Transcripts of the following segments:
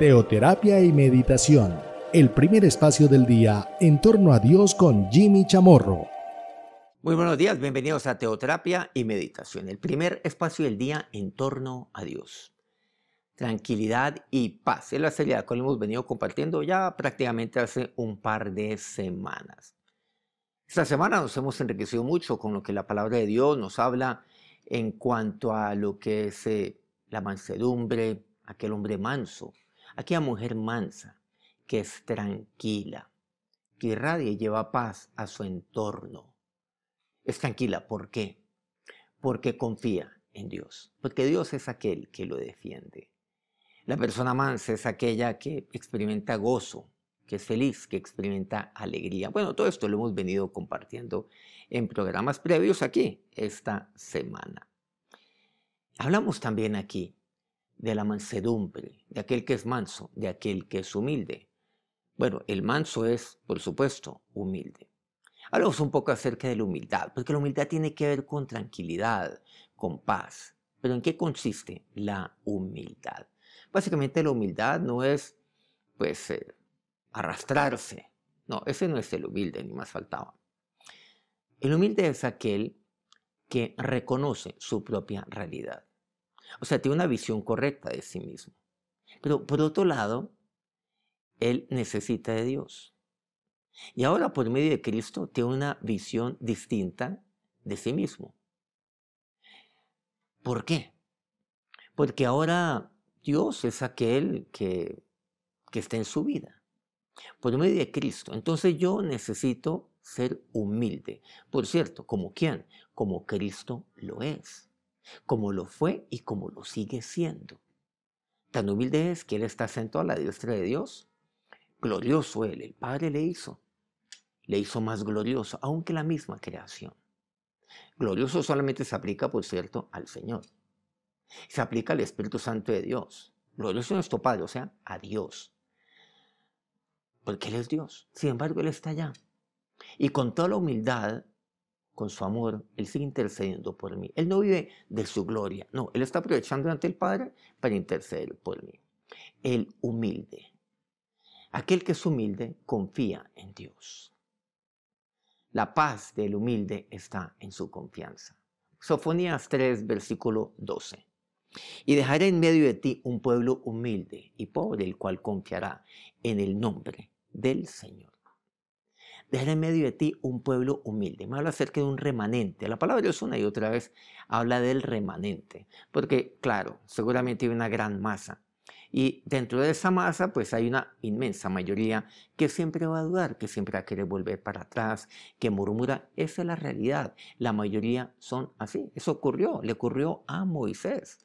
Teoterapia y Meditación, el primer espacio del día en torno a Dios con Jimmy Chamorro. Muy buenos días, bienvenidos a Teoterapia y Meditación, el primer espacio del día en torno a Dios. Tranquilidad y paz es la serie con la cual hemos venido compartiendo ya prácticamente hace un par de semanas. Esta semana nos hemos enriquecido mucho con lo que la palabra de Dios nos habla en cuanto a lo que es eh, la mansedumbre, aquel hombre manso, aquella mujer mansa, que es tranquila, que irradia y lleva paz a su entorno. Es tranquila, ¿por qué? Porque confía en Dios, porque Dios es aquel que lo defiende. La persona mansa es aquella que experimenta gozo, que es feliz, que experimenta alegría. Bueno, todo esto lo hemos venido compartiendo en programas previos aquí esta semana. Hablamos también aquí de la mansedumbre, de aquel que es manso, de aquel que es humilde. Bueno, el manso es, por supuesto, humilde. Hablamos un poco acerca de la humildad, porque la humildad tiene que ver con tranquilidad, con paz. Pero ¿en qué consiste la humildad? Básicamente la humildad no es, pues, eh, arrastrarse. No, ese no es el humilde, ni más faltaba. El humilde es aquel que reconoce su propia realidad. O sea, tiene una visión correcta de sí mismo. Pero por otro lado, él necesita de Dios. Y ahora por medio de Cristo tiene una visión distinta de sí mismo. ¿Por qué? Porque ahora Dios es aquel que, que está en su vida. Por medio de Cristo. Entonces yo necesito ser humilde. Por cierto, ¿como quién? Como Cristo lo es como lo fue y como lo sigue siendo. Tan humilde es que Él está sentado a la diestra de Dios. Glorioso Él, el Padre le hizo. Le hizo más glorioso, aunque la misma creación. Glorioso solamente se aplica, por cierto, al Señor. Se aplica al Espíritu Santo de Dios. Glorioso nuestro Padre, o sea, a Dios. Porque Él es Dios. Sin embargo, Él está allá. Y con toda la humildad con su amor, Él sigue intercediendo por mí. Él no vive de su gloria, no, Él está aprovechando ante el Padre para interceder por mí. El humilde. Aquel que es humilde confía en Dios. La paz del humilde está en su confianza. Sofonías 3, versículo 12. Y dejaré en medio de ti un pueblo humilde y pobre, el cual confiará en el nombre del Señor. Dejar en medio de ti un pueblo humilde. Me habla acerca de un remanente. La palabra es una y otra vez habla del remanente. Porque, claro, seguramente hay una gran masa. Y dentro de esa masa, pues hay una inmensa mayoría que siempre va a dudar, que siempre va a querer volver para atrás, que murmura. Esa es la realidad. La mayoría son así. Eso ocurrió, le ocurrió a Moisés.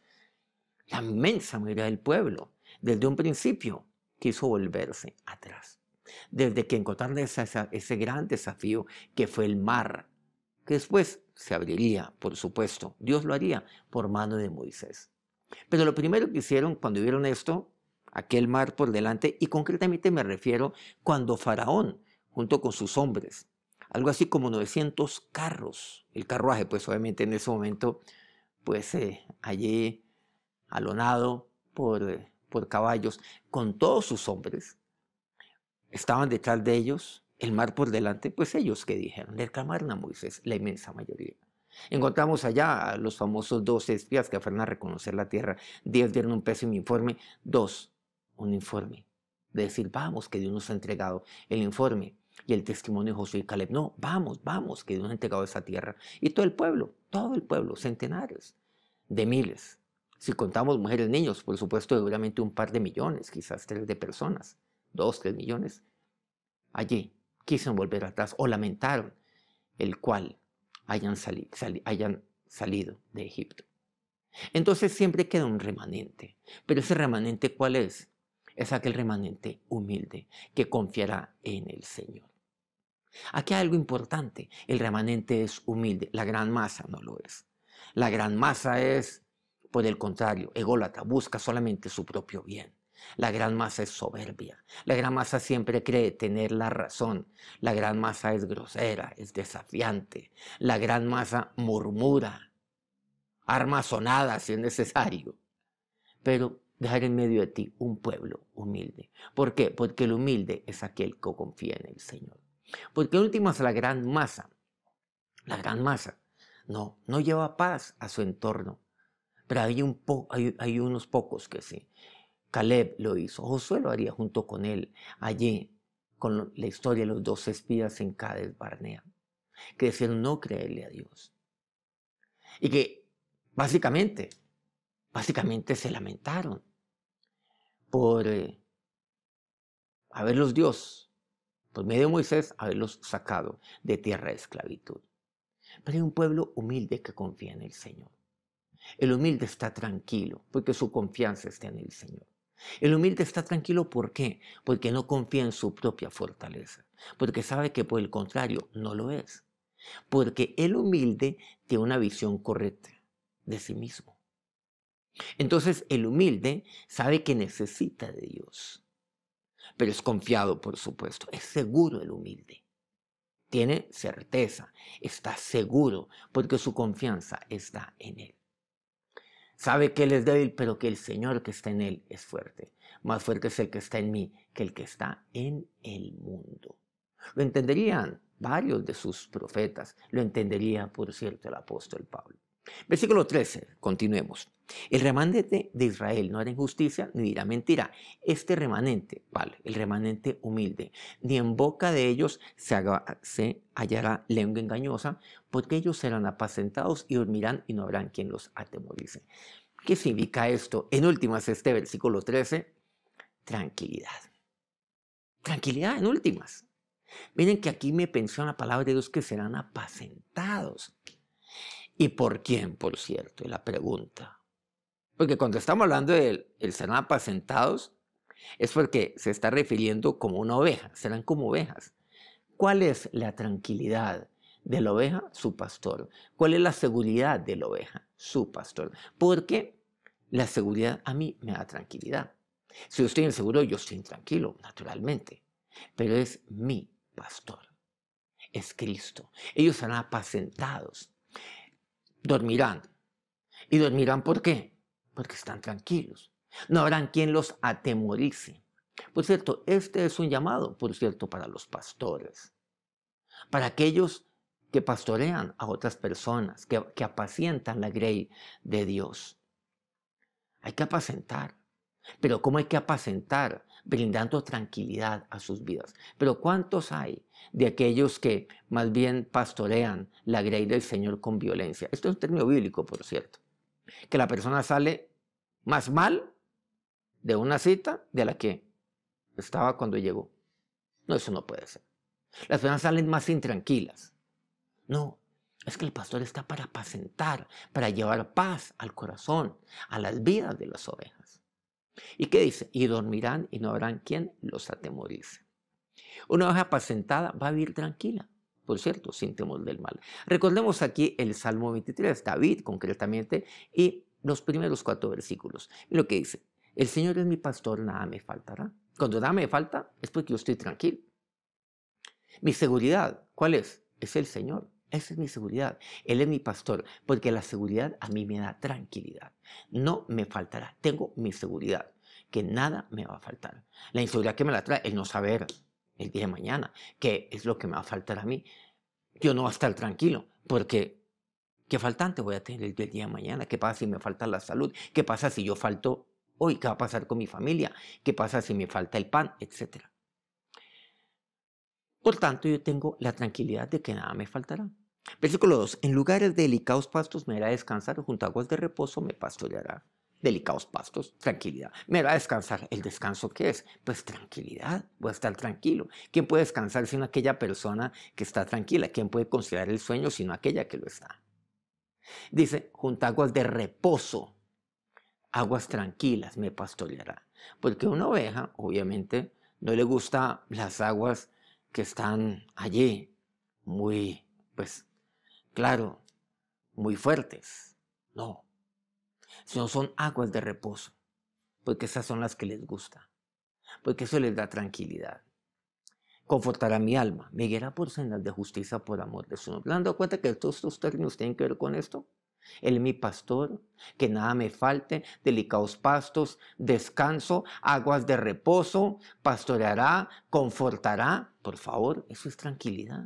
La inmensa mayoría del pueblo, desde un principio, quiso volverse atrás desde que encontraron ese gran desafío que fue el mar, que después se abriría, por supuesto, Dios lo haría por mano de Moisés. Pero lo primero que hicieron cuando vieron esto, aquel mar por delante, y concretamente me refiero cuando Faraón, junto con sus hombres, algo así como 900 carros, el carruaje, pues obviamente en ese momento, pues eh, allí alonado eh, por caballos, con todos sus hombres, estaban detrás de ellos, el mar por delante, pues ellos que dijeron, le clamaron a Moisés, la inmensa mayoría. Encontramos allá a los famosos dos espías que fueron a reconocer la tierra. Diez dieron un pésimo informe, dos, un informe. De decir, vamos, que Dios nos ha entregado el informe. Y el testimonio de Josué y Caleb, no, vamos, vamos, que Dios nos ha entregado esa tierra. Y todo el pueblo, todo el pueblo, centenares de miles. Si contamos mujeres, niños, por supuesto, seguramente un par de millones, quizás tres de personas dos, tres millones, allí quisieron volver atrás o lamentaron el cual hayan, hayan salido de Egipto. Entonces siempre queda un remanente, pero ese remanente ¿cuál es? Es aquel remanente humilde que confiará en el Señor. Aquí hay algo importante, el remanente es humilde, la gran masa no lo es. La gran masa es, por el contrario, ególata, busca solamente su propio bien. La gran masa es soberbia. La gran masa siempre cree tener la razón. La gran masa es grosera, es desafiante. La gran masa murmura, Armazonada si es necesario. Pero dejar en medio de ti un pueblo humilde. ¿Por qué? Porque el humilde es aquel que confía en el Señor. Porque último es la gran masa, la gran masa, no, no lleva paz a su entorno. Pero hay, un hay unos pocos que sí. Caleb lo hizo, Josué lo haría junto con él, allí, con la historia de los dos espías en Cádiz Barnea, que decían no creerle a Dios. Y que básicamente, básicamente se lamentaron por eh, haberlos Dios, por medio de Moisés, haberlos sacado de tierra de esclavitud. Pero hay un pueblo humilde que confía en el Señor. El humilde está tranquilo porque su confianza está en el Señor. El humilde está tranquilo, ¿por qué? Porque no confía en su propia fortaleza, porque sabe que por el contrario no lo es, porque el humilde tiene una visión correcta de sí mismo. Entonces el humilde sabe que necesita de Dios, pero es confiado, por supuesto, es seguro el humilde. Tiene certeza, está seguro, porque su confianza está en Él. Sabe que él es débil, pero que el Señor que está en él es fuerte. Más fuerte es el que está en mí que el que está en el mundo. Lo entenderían varios de sus profetas, lo entendería, por cierto, el apóstol Pablo. Versículo 13, continuemos. El remanente de Israel no hará injusticia ni dirá mentira. Este remanente, vale, el remanente humilde, ni en boca de ellos se, hallará lengua engañosa, porque ellos serán apacentados y dormirán y no habrán quien los atemorice. ¿Qué significa esto? En últimas, este versículo 13, tranquilidad. Tranquilidad en últimas. Miren que aquí me pensó la palabra de Dios que serán apacentados. ¿Y por quién, por cierto? Es la pregunta. Porque cuando estamos hablando del el serán apacentados, es porque se está refiriendo como una oveja, serán como ovejas. ¿Cuál es la tranquilidad de la oveja? Su pastor. ¿Cuál es la seguridad de la oveja? Su pastor. Porque la seguridad a mí me da tranquilidad. Si yo estoy inseguro, yo estoy intranquilo, naturalmente. Pero es mi pastor. Es Cristo. Ellos serán apacentados. Dormirán. ¿Y dormirán por qué? porque están tranquilos. No habrán quien los atemorice. Por cierto, este es un llamado, por cierto, para los pastores, para aquellos que pastorean a otras personas, que, apacientan la grey de Dios. Hay que apacentar. Pero ¿cómo hay que apacentar? Brindando tranquilidad a sus vidas. Pero ¿cuántos hay de aquellos que más bien pastorean la grey del Señor con violencia? Esto es un término bíblico, por cierto que la persona sale más mal de una cita de la que estaba cuando llegó. No, eso no puede ser. Las personas salen más intranquilas. No, es que el pastor está para apacentar, para llevar paz al corazón, a las vidas de las ovejas. ¿Y qué dice? Y dormirán y no habrán quien los atemorice. Una oveja apacentada va a vivir tranquila por cierto, sin del mal. Recordemos aquí el Salmo 23, David concretamente, y los primeros cuatro versículos. lo que dice, el Señor es mi pastor, nada me faltará. Cuando nada me falta es porque yo estoy tranquilo. Mi seguridad, ¿cuál es? Es el Señor. Esa es mi seguridad. Él es mi pastor, porque la seguridad a mí me da tranquilidad. No me faltará. Tengo mi seguridad, que nada me va a faltar. La inseguridad que me la trae el no saber, el día de mañana, que es lo que me va a faltar a mí. Yo no voy a estar tranquilo, porque ¿qué faltante voy a tener el día de mañana? ¿Qué pasa si me falta la salud? ¿Qué pasa si yo falto hoy? ¿Qué va a pasar con mi familia? ¿Qué pasa si me falta el pan? Etcétera. Por tanto, yo tengo la tranquilidad de que nada me faltará. Versículo 2. En lugares de delicados pastos me a descansar, junto a aguas de reposo me pastoreará delicados pastos, tranquilidad. Me va a descansar. ¿El descanso qué es? Pues tranquilidad, voy a estar tranquilo. ¿Quién puede descansar sino aquella persona que está tranquila? ¿Quién puede considerar el sueño sino aquella que lo está? Dice, junta aguas de reposo, aguas tranquilas me pastoreará. Porque una oveja, obviamente, no le gusta las aguas que están allí, muy, pues, claro, muy fuertes. No, sino son aguas de reposo, porque esas son las que les gusta, porque eso les da tranquilidad. Confortará mi alma, me guiará por sendas de justicia por amor de su nombre. dando cuenta que todos estos términos tienen que ver con esto? Él mi pastor, que nada me falte, delicados pastos, descanso, aguas de reposo, pastoreará, confortará. Por favor, eso es tranquilidad.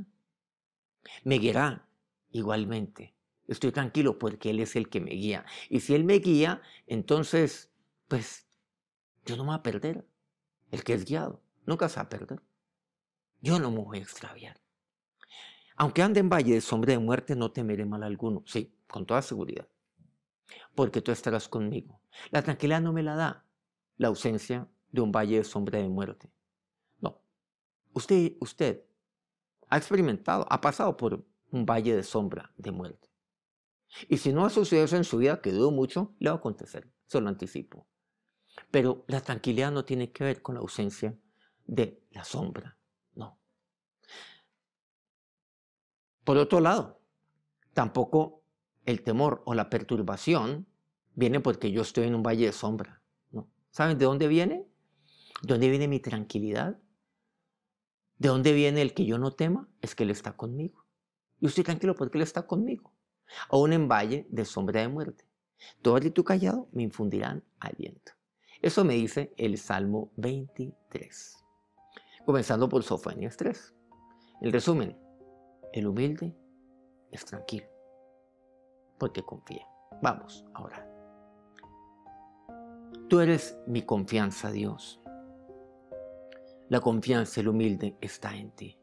Me guiará igualmente estoy tranquilo porque Él es el que me guía. Y si Él me guía, entonces, pues, yo no me voy a perder. El que es guiado nunca se va a perder. Yo no me voy a extraviar. Aunque ande en valle de sombra de muerte, no temeré mal alguno. Sí, con toda seguridad. Porque tú estarás conmigo. La tranquilidad no me la da la ausencia de un valle de sombra de muerte. No. Usted, usted ha experimentado, ha pasado por un valle de sombra de muerte. Y si no ha sucedido eso en su vida, que dudo mucho, le va a acontecer, se lo anticipo. Pero la tranquilidad no tiene que ver con la ausencia de la sombra, no. Por otro lado, tampoco el temor o la perturbación viene porque yo estoy en un valle de sombra, ¿Saben de dónde viene? ¿De dónde viene mi tranquilidad? ¿De dónde viene el que yo no tema? Es que Él está conmigo. Yo estoy tranquilo porque Él está conmigo o un valle de sombra de muerte. Todo y tu callado me infundirán aliento. Eso me dice el Salmo 23. Comenzando por Sofonías 3. El resumen, el humilde es tranquilo, porque confía. Vamos ahora. Tú eres mi confianza, Dios. La confianza, el humilde, está en ti.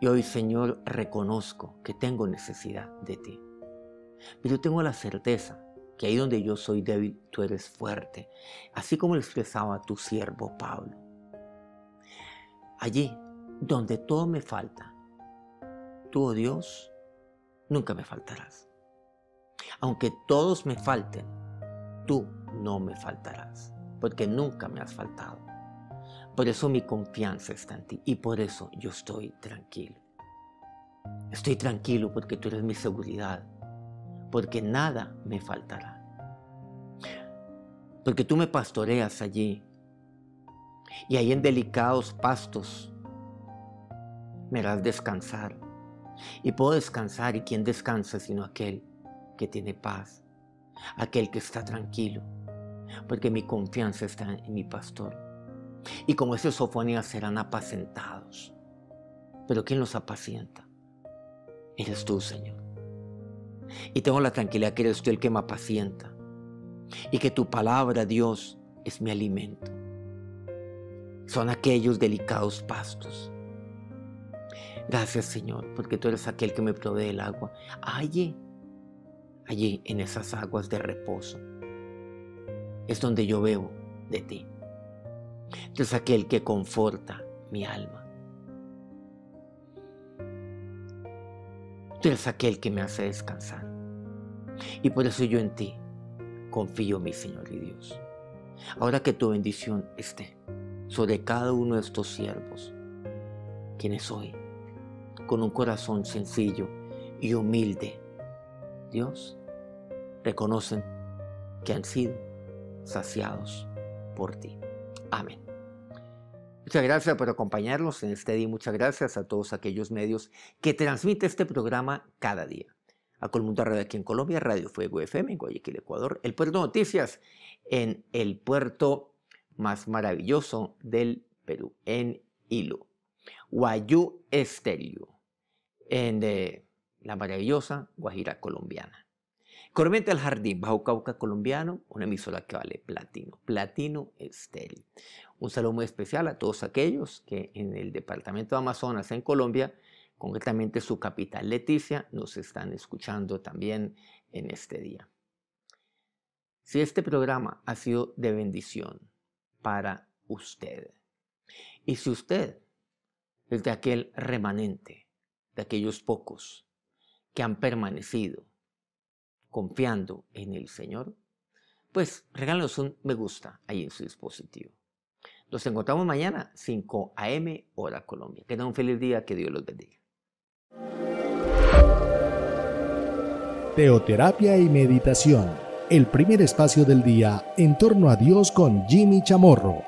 Y hoy, Señor, reconozco que tengo necesidad de ti. Pero yo tengo la certeza que ahí donde yo soy débil, tú eres fuerte. Así como lo expresaba tu siervo Pablo. Allí donde todo me falta, tú, oh Dios, nunca me faltarás. Aunque todos me falten, tú no me faltarás, porque nunca me has faltado. Por eso mi confianza está en ti y por eso yo estoy tranquilo. Estoy tranquilo porque tú eres mi seguridad, porque nada me faltará. Porque tú me pastoreas allí y ahí en delicados pastos me harás descansar. Y puedo descansar y quien descansa sino aquel que tiene paz, aquel que está tranquilo, porque mi confianza está en mi pastor y como ese Sofonías serán apacentados. Pero ¿quién los apacienta? Eres tú, Señor. Y tengo la tranquilidad que eres tú el que me apacienta y que tu palabra, Dios, es mi alimento. Son aquellos delicados pastos. Gracias, Señor, porque tú eres aquel que me provee el agua. Allí, allí en esas aguas de reposo, es donde yo bebo de ti. Tú eres aquel que conforta mi alma. Tú eres aquel que me hace descansar. Y por eso yo en ti confío, mi Señor y Dios. Ahora que tu bendición esté sobre cada uno de estos siervos, quienes hoy, con un corazón sencillo y humilde, Dios, reconocen que han sido saciados por ti. Amén. Muchas gracias por acompañarnos en este día y muchas gracias a todos aquellos medios que transmiten este programa cada día. A Colmundo Radio aquí en Colombia, Radio Fuego FM en Guayaquil, Ecuador, El Puerto Noticias en el puerto más maravilloso del Perú, en Hilo. Guayú Estéreo, en la maravillosa Guajira colombiana. Corriente al Jardín, Bajo Cauca Colombiano, una emisora que vale platino, platino estéril. Un saludo muy especial a todos aquellos que en el departamento de Amazonas, en Colombia, concretamente su capital Leticia, nos están escuchando también en este día. Si este programa ha sido de bendición para usted, y si usted es de aquel remanente, de aquellos pocos que han permanecido, confiando en el Señor, pues regálanos un me gusta ahí en su dispositivo. Nos encontramos mañana 5 a.m. hora Colombia. Que tengan un feliz día, que Dios los bendiga. Teoterapia y meditación, el primer espacio del día en torno a Dios con Jimmy Chamorro